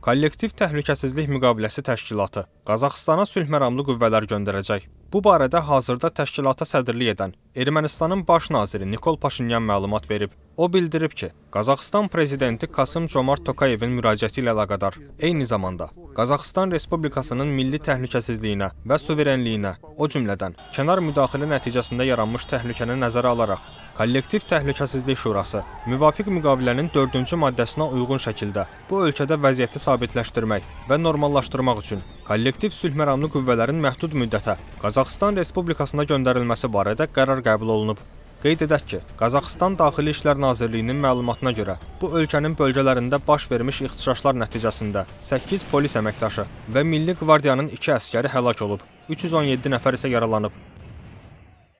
Kollektiv Təhlükəsizlik Müqaviləsi Təşkilatı Qazaxstana sülh məramlı qüvvələr göndərəcək. Bu barədə hazırda təşkilata sədrlik edən Ermənistanın baş naziri Nikol Paşinyan məlumat verib. O bildirib ki, Qazaxstan prezidenti Kasım Comart Tokayevin müraciəti ilə əlaqədar eyni zamanda Qazaxstan Respublikasının milli təhlükəsizliyinə və suverenliyinə, o cümlədən kənar müdaxilə nəticəsində yaranmış təhlükəni nəzərə alaraq Kollektiv Təhlükəsizlik Şurası müvafiq müqavilənin 4-cü maddəsinə uyğun şəkildə bu ölkədə vəziyyəti sabitləşdirmək və normallaşdırmaq üçün kollektiv sülh məramlı qüvvələrin məhdud müddətə Qazaxıstan Respublikasına göndərilməsi barədə qərar qəbul olunub. Qeyd edək ki, Qazaxıstan Daxili İşlər Nazirliyinin məlumatına görə, bu ölkənin bölgələrində baş vermiş ixtişaşlar nəticəsində 8 polis əməkdaşı və Milli Qvardiyanın 2 əskəri həlak olub, 317 nəfər isə yaralanıb.